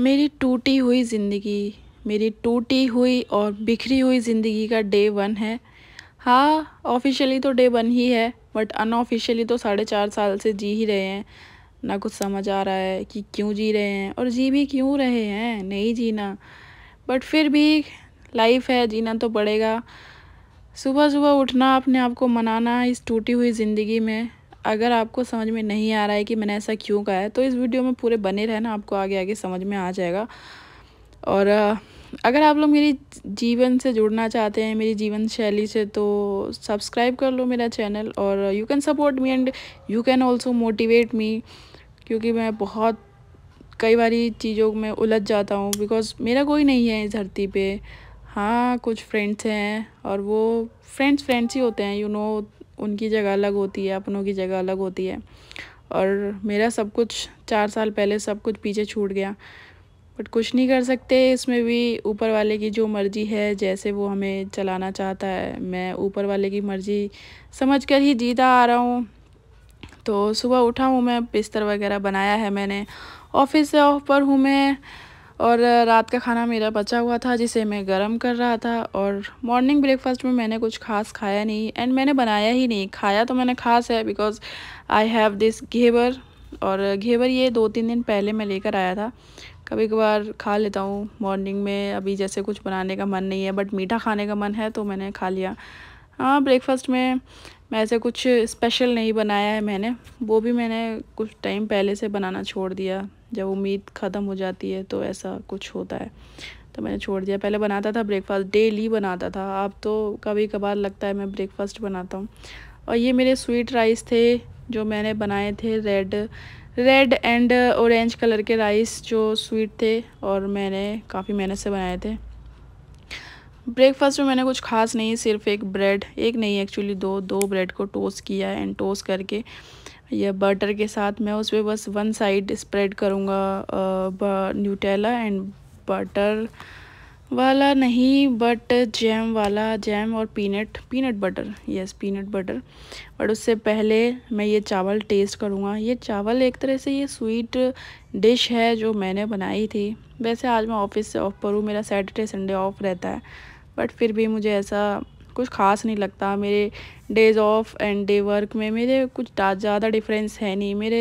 मेरी टूटी हुई ज़िंदगी मेरी टूटी हुई और बिखरी हुई ज़िंदगी का डे वन है हाँ ऑफिशियली तो डे वन ही है बट अनऑफिशियली तो साढ़े चार साल से जी ही रहे हैं ना कुछ समझ आ रहा है कि क्यों जी रहे हैं और जी भी क्यों रहे हैं नहीं जीना बट फिर भी लाइफ है जीना तो पड़ेगा सुबह सुबह उठना अपने आप को मनाना इस टूटी हुई ज़िंदगी में अगर आपको समझ में नहीं आ रहा है कि मैंने ऐसा क्यों कहा है तो इस वीडियो में पूरे बने रहना आपको आगे आगे समझ में आ जाएगा और अगर आप लोग मेरी जीवन से जुड़ना चाहते हैं मेरी जीवन शैली से तो सब्सक्राइब कर लो मेरा चैनल और you can support me and you can also motivate me क्योंकि मैं बहुत कई बारी चीज़ों में उलझ जाता हूँ बिकॉज़ मेरा कोई नहीं है इस धरती पे हाँ कुछ फ्रेंड्स हैं और वो फ्रेंड्स फ्रेंड्स ही होते हैं यू you नो know, उनकी जगह अलग होती है अपनों की जगह अलग होती है और मेरा सब कुछ चार साल पहले सब कुछ पीछे छूट गया बट कुछ नहीं कर सकते इसमें भी ऊपर वाले की जो मर्ज़ी है जैसे वो हमें चलाना चाहता है मैं ऊपर वाले की मर्ज़ी समझ कर ही जीता आ रहा हूँ तो सुबह उठा हूँ मैं बिस्तर वगैरह बनाया है मैंने ऑफिस से ऑफ पर हूँ मैं और रात का खाना मेरा बचा हुआ था जिसे मैं गर्म कर रहा था और मॉर्निंग ब्रेकफास्ट में मैंने कुछ खास खाया नहीं एंड मैंने बनाया ही नहीं खाया तो मैंने खास है बिकॉज़ आई हैव दिस घेवर और घेवर ये दो तीन दिन पहले मैं लेकर आया था कभी कभार खा लेता हूँ मॉर्निंग में अभी जैसे कुछ बनाने का मन नहीं है बट मीठा खाने का मन है तो मैंने खा लिया हाँ ब्रेकफास्ट में मैं ऐसे कुछ स्पेशल नहीं बनाया है मैंने वो भी मैंने कुछ टाइम पहले से बनाना छोड़ दिया जब उम्मीद ख़त्म हो जाती है तो ऐसा कुछ होता है तो मैंने छोड़ दिया पहले बनाता था ब्रेकफास्ट डेली बनाता था अब तो कभी कभार लगता है मैं ब्रेकफास्ट बनाता हूँ और ये मेरे स्वीट राइस थे जो मैंने बनाए थे red red and orange colour के राइस जो स्वीट थे और मैंने काफ़ी मेहनत से बनाए थे ब्रेकफास्ट में मैंने कुछ खास नहीं सिर्फ एक ब्रेड एक नहीं एक्चुअली दो दो ब्रेड को टोस्ट किया एंड टोस्ट करके या बटर के साथ मैं उस पर बस वन साइड स्प्रेड करूँगा न्यूटेला एंड बटर वाला नहीं बट जैम वाला जैम और peanut peanut butter yes peanut butter but उससे पहले मैं ये चावल टेस्ट करूँगा ये चावल एक तरह से ये स्वीट डिश है जो मैंने बनाई थी वैसे आज मैं ऑफिस से ऑफ पर हूँ मेरा सैटरडे संडे ऑफ रहता है बट फिर भी मुझे ऐसा कुछ खास नहीं लगता मेरे days off and day work में मेरे कुछ ज़्यादा डिफरेंस है नहीं मेरे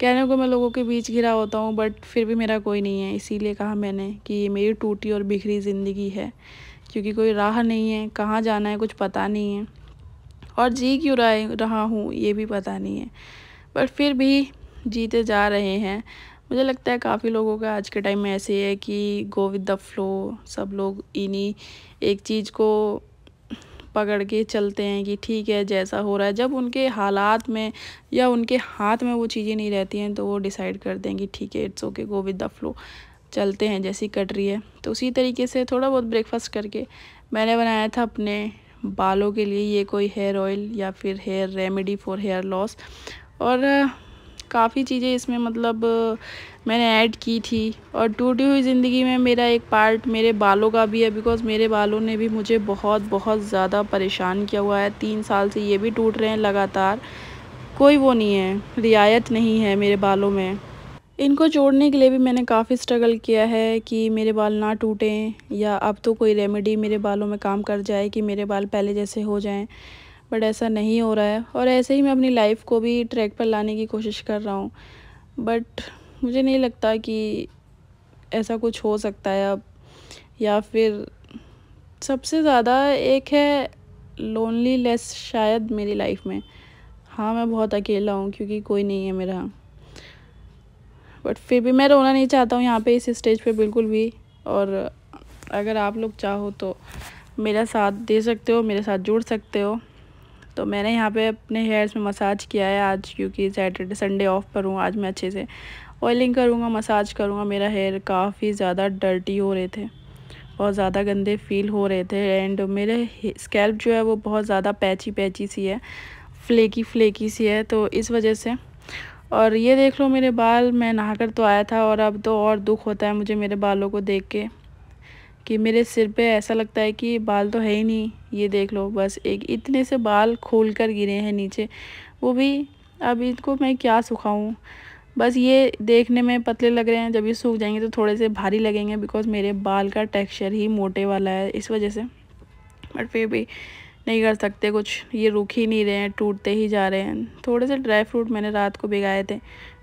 कहने को मैं लोगों के बीच घिरा होता हूँ बट फिर भी मेरा कोई नहीं है इसीलिए कहा मैंने कि ये मेरी टूटी और बिखरी ज़िंदगी है क्योंकि कोई राह नहीं है कहाँ जाना है कुछ पता नहीं है और जी क्यों रहा हूँ ये भी पता नहीं है बट फिर भी जीते जा रहे हैं मुझे लगता है काफ़ी लोगों का आज के टाइम में ऐसे है कि गो विद द फ्लो सब लोग इन्हीं एक चीज़ को पकड़ के चलते हैं कि ठीक है जैसा हो रहा है जब उनके हालात में या उनके हाथ में वो चीज़ें नहीं रहती हैं तो वो डिसाइड कर देंगे कि ठीक है it's okay go with the flow चलते हैं जैसी कट रही है तो उसी तरीके से थोड़ा बहुत ब्रेकफास्ट करके मैंने बनाया था अपने बालों के लिए ये कोई हेयर ऑयल या फिर hair remedy for hair loss और काफ़ी चीज़ें इसमें मतलब मैंने ऐड की थी और टूटी हुई ज़िंदगी में मेरा एक पार्ट मेरे बालों का भी है बिकॉज़ मेरे बालों ने भी मुझे बहुत बहुत ज़्यादा परेशान किया हुआ है तीन साल से ये भी टूट रहे हैं लगातार कोई वो नहीं है रियायत नहीं है मेरे बालों में इनको जोड़ने के लिए भी मैंने काफ़ी स्ट्रगल किया है कि मेरे बाल ना टूटें या अब तो कोई रेमेडी मेरे बालों में काम कर जाए कि मेरे बाल पहले जैसे हो जाएँ बट ऐसा नहीं हो रहा है और ऐसे ही मैं अपनी लाइफ को भी ट्रैक पर लाने की कोशिश कर रहा हूँ बट मुझे नहीं लगता कि ऐसा कुछ हो सकता है अब या फिर सबसे ज़्यादा एक है लोनली लेस शायद मेरी लाइफ में हाँ मैं बहुत अकेला हूँ क्योंकि कोई नहीं है मेरा बट फिर भी मैं रोना नहीं चाहता हूँ यहाँ पे इस स्टेज पे बिल्कुल भी और अगर आप लोग चाहो तो मेरा साथ दे सकते हो मेरे साथ जुड़ सकते हो तो मैंने यहाँ पे अपने हेयर्स में मसाज किया है आज क्योंकि सैटरडे संडे ऑफ पर हूँ आज मैं अच्छे से ऑयलिंग करूँगा मसाज करूँगा मेरा हेयर काफ़ी ज़्यादा डर्टी हो रहे थे बहुत ज़्यादा गंदे फील हो रहे थे एंड मेरे स्कैल्प जो है वो बहुत ज़्यादा पैची पैची सी है फ्लेकी फ्लेकी सी है तो इस वजह से और ये देख लो मेरे बाल मैं नहाकर तो आया था और अब तो और दुख होता है मुझे मेरे बालों को देख के कि मेरे सिर पे ऐसा लगता है कि बाल तो है ही नहीं ये देख लो बस एक इतने से बाल खोल कर गिरे हैं नीचे वो भी अब इनको मैं क्या सुखाऊँ बस ये देखने में पतले लग रहे हैं जब ये सूख जाएंगे तो थोड़े से भारी लगेंगे बिकॉज मेरे बाल का टेक्स्चर ही मोटे वाला है इस वजह से बट फिर भी नहीं कर सकते कुछ ये रुक ही नहीं रहे हैं टूटते ही जा रहे हैं थोड़े से ड्राई फ्रूट मैंने रात को भिगाए थे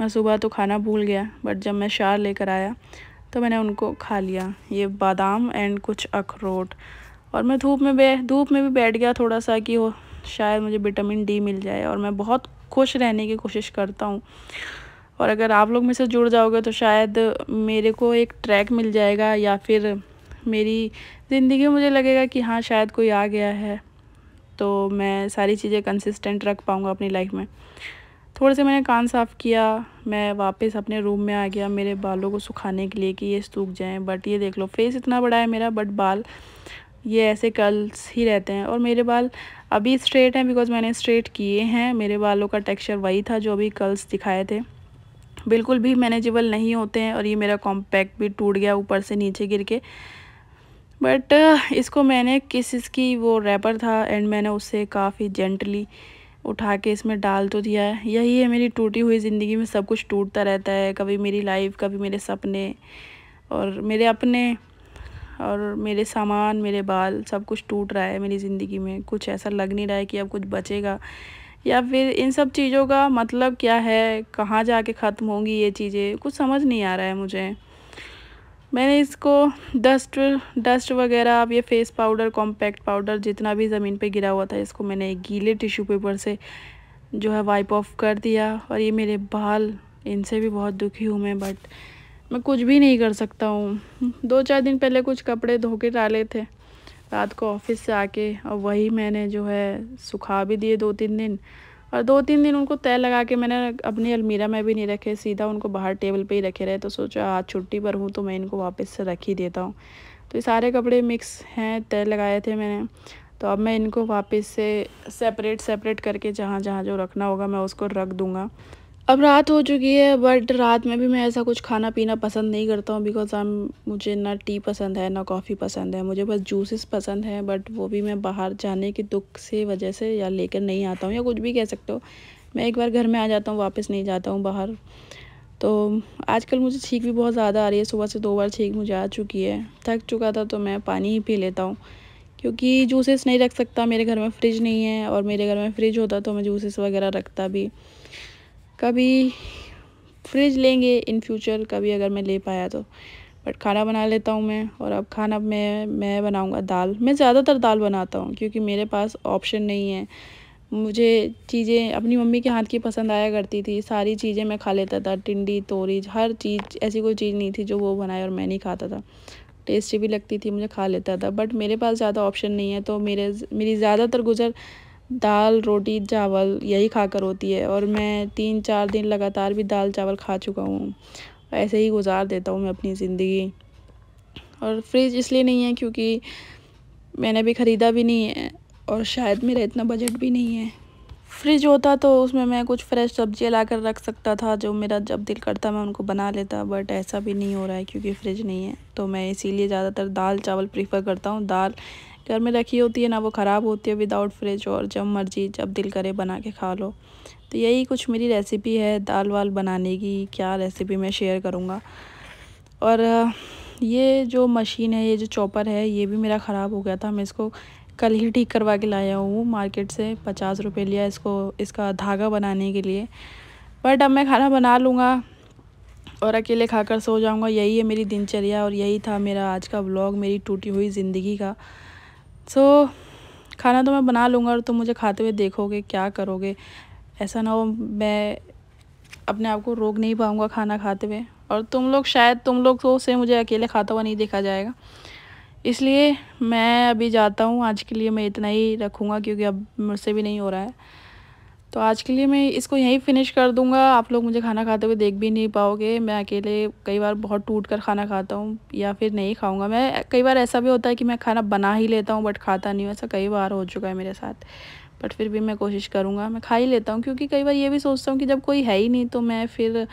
मैं सुबह तो खाना भूल गया बट जब मैं शार लेकर आया तो मैंने उनको खा लिया ये बादाम एंड कुछ अखरोट और मैं धूप में बे धूप में भी बैठ गया थोड़ा सा कि वो शायद मुझे विटामिन डी मिल जाए और मैं बहुत खुश रहने की कोशिश करता हूँ और अगर आप लोग मेरे से जुड़ जाओगे तो शायद मेरे को एक ट्रैक मिल जाएगा या फिर मेरी ज़िंदगी में मुझे लगेगा कि हाँ शायद कोई आ गया है तो मैं सारी चीज़ें कंसिस्टेंट रख पाऊँगा अपनी लाइफ में थोड़े से मैंने कान साफ़ किया मैं वापस अपने रूम में आ गया मेरे बालों को सुखाने के लिए कि ये सूख जाएं बट ये देख लो फेस इतना बड़ा है मेरा बट बाल ये ऐसे कर्ल्स ही रहते हैं और मेरे बाल अभी स्ट्रेट हैं बिकॉज़ मैंने स्ट्रेट किए हैं मेरे बालों का टेक्सचर वही था जो अभी कर्ल्स दिखाए थे बिल्कुल भी मैनेजेबल नहीं होते हैं और ये मेरा कॉम्पैक्ट भी टूट गया ऊपर से नीचे गिर के बट इसको मैंने किसी की वो रैपर था एंड मैंने उससे काफ़ी जेंटली उठा के इसमें डाल तो दिया है यही है मेरी टूटी हुई ज़िंदगी में सब कुछ टूटता रहता है कभी मेरी लाइफ कभी मेरे सपने और मेरे अपने और मेरे सामान मेरे बाल सब कुछ टूट रहा है मेरी ज़िंदगी में कुछ ऐसा लग नहीं रहा है कि अब कुछ बचेगा या फिर इन सब चीज़ों का मतलब क्या है कहाँ जाके ख़त्म होंगी ये चीज़ें कुछ समझ नहीं आ रहा है मुझे मैंने इसको डस्ट डस्ट वगैरह आप ये फेस पाउडर कॉम्पैक्ट पाउडर जितना भी ज़मीन पे गिरा हुआ था इसको मैंने एक गीले टिश्यू पेपर से जो है वाइप ऑफ कर दिया और ये मेरे बाल इनसे भी बहुत दुखी हूँ मैं बट मैं कुछ भी नहीं कर सकता हूँ दो चार दिन पहले कुछ कपड़े धो के डाले थे रात को ऑफिस से आके और वही मैंने जो है सुखा भी दिए दो तीन दिन और दो तीन दिन उनको तय लगा के मैंने अपनी अलमीरा में भी नहीं रखे सीधा उनको बाहर टेबल पे ही रखे रहे तो सोचा आज छुट्टी पर हूँ तो मैं इनको वापस से रख ही देता हूँ तो ये सारे कपड़े मिक्स हैं तय लगाए थे मैंने तो अब मैं इनको वापस से सेपरेट सेपरेट करके जहाँ जहाँ जो रखना होगा मैं उसको रख दूँगा अब रात हो चुकी है बट रात में भी मैं ऐसा कुछ खाना पीना पसंद नहीं करता हूँ बिकॉज आई मुझे ना टी पसंद है ना कॉफ़ी पसंद है मुझे बस जूसेस पसंद हैं बट वो भी मैं बाहर जाने के दुख से वजह से या लेकर नहीं आता हूँ या कुछ भी कह सकते हो मैं एक बार घर में आ जाता हूँ वापस नहीं जाता हूँ बाहर तो आजकल मुझे छींक भी बहुत ज़्यादा आ रही है सुबह से दो बार छींक मुझे आ चुकी है थक चुका था तो मैं पानी ही पी लेता हूँ क्योंकि जूसेस नहीं रख सकता मेरे घर में फ्रिज नहीं है और मेरे घर में फ्रिज होता तो मैं जूसेस वगैरह रखता भी कभी फ्रिज लेंगे इन फ्यूचर कभी अगर मैं ले पाया तो बट खाना बना लेता हूँ मैं और अब खाना मैं मैं बनाऊँगा दाल मैं ज़्यादातर दाल बनाता हूँ क्योंकि मेरे पास ऑप्शन नहीं है मुझे चीज़ें अपनी मम्मी के हाथ की पसंद आया करती थी सारी चीज़ें मैं खा लेता था टिंडी तोरी हर चीज़ ऐसी कोई चीज़ नहीं थी जो वो बनाए और मैं नहीं खाता था टेस्टी भी लगती थी मुझे खा लेता था बट मेरे पास ज़्यादा ऑप्शन नहीं है तो मेरे मेरी ज़्यादातर गुजर दाल रोटी चावल यही खाकर होती है और मैं तीन चार दिन लगातार भी दाल चावल खा चुका हूँ ऐसे ही गुजार देता हूँ मैं अपनी ज़िंदगी और फ्रिज इसलिए नहीं है क्योंकि मैंने अभी ख़रीदा भी नहीं है और शायद मेरा इतना बजट भी नहीं है फ्रिज होता तो उसमें मैं कुछ फ्रेश सब्ज़ियाँ ला कर रख सकता था जो मेरा जब दिल करता मैं उनको बना लेता बट ऐसा भी नहीं हो रहा है क्योंकि फ्रिज नहीं है तो मैं इसीलिए ज़्यादातर दाल चावल प्रीफर करता हूँ दाल घर में रखी होती है ना वो ख़राब होती है विदाउट फ्रिज और जब मर्जी जब दिल करे बना के खा लो तो यही कुछ मेरी रेसिपी है दाल वाल बनाने की क्या रेसिपी मैं शेयर करूँगा और ये जो मशीन है ये जो चॉपर है ये भी मेरा ख़राब हो गया था मैं इसको कल ही ठीक करवा के लाया हूँ मार्केट से पचास रुपये लिया इसको इसका धागा बनाने के लिए बट अब मैं खाना बना लूँगा और अकेले खाकर सो जाऊँगा यही है मेरी दिनचर्या और यही था मेरा आज का ब्लॉग मेरी टूटी हुई ज़िंदगी का सो so, खाना तो मैं बना लूँगा और तुम मुझे खाते हुए देखोगे क्या करोगे ऐसा ना हो मैं अपने आप को रोक नहीं पाऊँगा खाना खाते हुए और तुम लोग शायद तुम लोग तो से मुझे अकेले खाता हुआ नहीं देखा जाएगा इसलिए मैं अभी जाता हूँ आज के लिए मैं इतना ही रखूँगा क्योंकि अब मुझसे भी नहीं हो रहा है तो आज के लिए मैं इसको यहीं फिनिश कर दूंगा आप लोग मुझे खाना खाते हुए देख भी नहीं पाओगे मैं अकेले कई बार बहुत टूट कर खाना खाता हूँ या फिर नहीं खाऊंगा मैं कई बार ऐसा भी होता है कि मैं खाना बना ही लेता हूँ बट खाता नहीं ऐसा कई बार हो चुका है मेरे साथ बट फिर भी मैं कोशिश करूँगा मैं खा ही लेता हूँ क्योंकि कई बार ये भी सोचता हूँ कि जब कोई है ही नहीं तो मैं फिर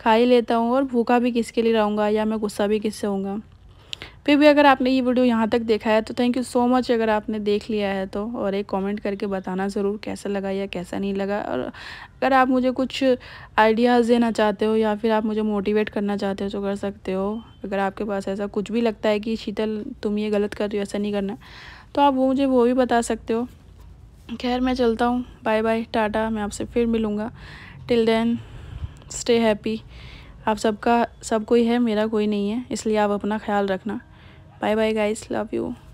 खा ही लेता हूँ और भूखा भी किसके लिए रहूँगा या मैं गुस्सा भी किससे होऊँगा फिर भी अगर आपने ये वीडियो यहाँ तक देखा है तो थैंक यू सो मच अगर आपने देख लिया है तो और एक कमेंट करके बताना ज़रूर कैसा लगा या कैसा नहीं लगा और अगर आप मुझे कुछ आइडियाज़ देना चाहते हो या फिर आप मुझे मोटिवेट करना चाहते हो तो कर सकते हो अगर आपके पास ऐसा कुछ भी लगता है कि शीतल तुम ये गलत कर रही हो ऐसा नहीं करना तो आप वो मुझे वो भी बता सकते हो खैर मैं चलता हूँ बाय बाय टाटा मैं आपसे फिर मिलूँगा टिल देन स्टे हैप्पी आप सबका सब कोई है मेरा कोई नहीं है इसलिए आप अपना ख्याल रखना Bye bye, guys. Love you.